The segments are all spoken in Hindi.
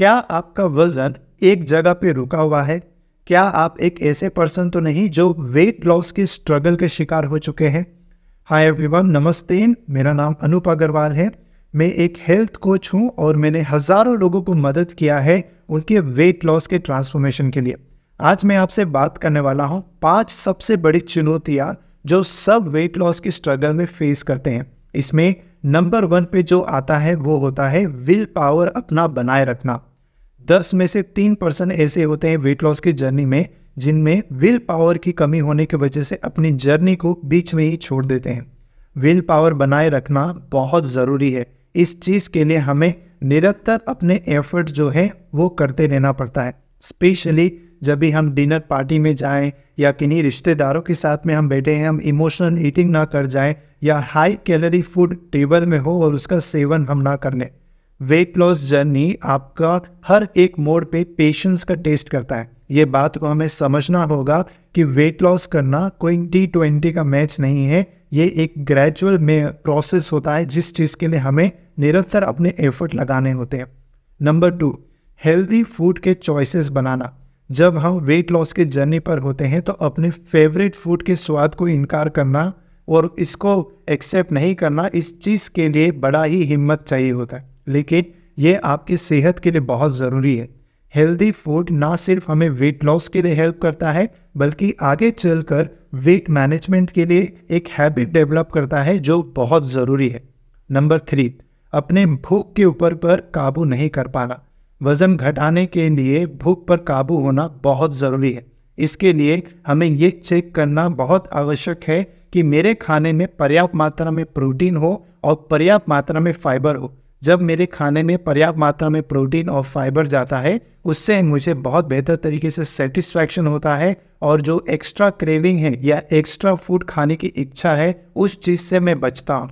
क्या आपका वजन एक जगह पे रुका हुआ है क्या आप एक ऐसे पर्सन तो नहीं जो वेट लॉस के स्ट्रगल के शिकार हो चुके हैं हाय एवरीवन नमस्ते मेरा नाम अनूप अग्रवाल है मैं एक हेल्थ कोच हूँ और मैंने हज़ारों लोगों को मदद किया है उनके वेट लॉस के ट्रांसफॉर्मेशन के लिए आज मैं आपसे बात करने वाला हूँ पाँच सबसे बड़ी चुनौतियाँ जो सब वेट लॉस की स्ट्रगल में फेस करते हैं इसमें नंबर वन पे जो आता है वो होता है विल पावर अपना बनाए रखना दस में से तीन परसेंट ऐसे होते हैं वेट लॉस की जर्नी में जिनमें विल पावर की कमी होने की वजह से अपनी जर्नी को बीच में ही छोड़ देते हैं विल पावर बनाए रखना बहुत ज़रूरी है इस चीज़ के लिए हमें निरंतर अपने एफर्ट जो है वो करते रहना पड़ता है स्पेशली जब भी हम डिनर पार्टी में जाएं या किन्हीं रिश्तेदारों के साथ में हम बैठे हैं हम इमोशनल ईटिंग ना कर जाएं या हाई कैलोरी फूड टेबल में हो और उसका सेवन हम ना कर लें वेट लॉस जर्नी आपका हर एक मोड पे पेशेंस का टेस्ट करता है ये बात को हमें समझना होगा कि वेट लॉस करना कोई टी ट्वेंटी का मैच नहीं है ये एक ग्रेजुअल में प्रोसेस होता है जिस चीज़ के लिए हमें निरंतर अपने एफर्ट लगाने होते हैं नंबर टू हेल्दी फूड के चॉइसेस बनाना जब हम वेट लॉस के जर्नी पर होते हैं तो अपने फेवरेट फूड के स्वाद को इनकार करना और इसको एक्सेप्ट नहीं करना इस चीज़ के लिए बड़ा ही हिम्मत चाहिए होता है लेकिन ये आपकी सेहत के लिए बहुत ज़रूरी है हेल्दी फूड ना सिर्फ हमें वेट लॉस के लिए हेल्प करता है बल्कि आगे चलकर वेट मैनेजमेंट के लिए एक हैबिट डेवलप करता है जो बहुत ज़रूरी है नंबर थ्री अपने भूख के ऊपर पर काबू नहीं कर पाना वज़न घटाने के लिए भूख पर काबू होना बहुत ज़रूरी है इसके लिए हमें ये चेक करना बहुत आवश्यक है कि मेरे खाने में पर्याप्त मात्रा में प्रोटीन हो और पर्याप्त मात्रा में फाइबर हो जब मेरे खाने में पर्याप्त मात्रा में प्रोटीन और फाइबर जाता है उससे मुझे बहुत बेहतर तरीके से सेटिस्फैक्शन होता है और जो एक्स्ट्रा क्रेविंग है या एक्स्ट्रा फूड खाने की इच्छा है उस चीज़ से मैं बचता हूँ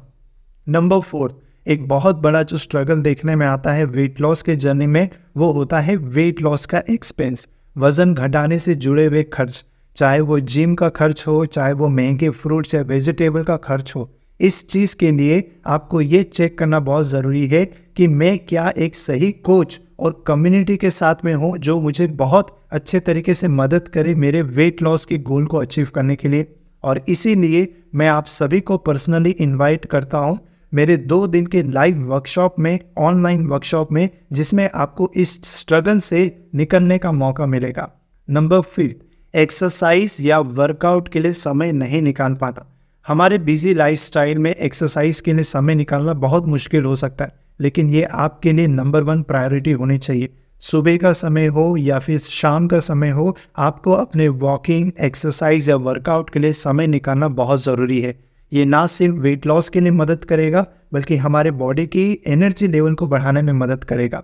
नंबर फोर्थ एक बहुत बड़ा जो स्ट्रगल देखने में आता है वेट लॉस के जर्नी में वो होता है वेट लॉस का एक्सपेंस वज़न घटाने से जुड़े हुए खर्च चाहे वो जिम का खर्च हो चाहे वो महंगे फ्रूट्स या वेजिटेबल का खर्च हो इस चीज़ के लिए आपको ये चेक करना बहुत ज़रूरी है कि मैं क्या एक सही कोच और कम्युनिटी के साथ में हूँ जो मुझे बहुत अच्छे तरीके से मदद करे मेरे वेट लॉस के गोल को अचीव करने के लिए और इसीलिए मैं आप सभी को पर्सनली इनवाइट करता हूँ मेरे दो दिन के लाइव वर्कशॉप में ऑनलाइन वर्कशॉप में जिसमें आपको इस स्ट्रगल से निकलने का मौका मिलेगा नंबर फिफ्थ एक्सरसाइज या वर्कआउट के लिए समय नहीं निकाल पाता हमारे बिजी लाइफस्टाइल में एक्सरसाइज के लिए समय निकालना बहुत मुश्किल हो सकता है लेकिन ये आपके लिए नंबर वन प्रायोरिटी होनी चाहिए सुबह का समय हो या फिर शाम का समय हो आपको अपने वॉकिंग एक्सरसाइज या वर्कआउट के लिए समय निकालना बहुत ज़रूरी है ये ना सिर्फ वेट लॉस के लिए मदद करेगा बल्कि हमारे बॉडी की एनर्जी लेवल को बढ़ाने में मदद करेगा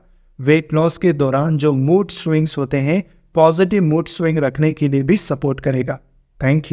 वेट लॉस के दौरान जो मूड स्विंग्स होते हैं पॉजिटिव मूड स्विंग रखने के लिए भी सपोर्ट करेगा थैंक यू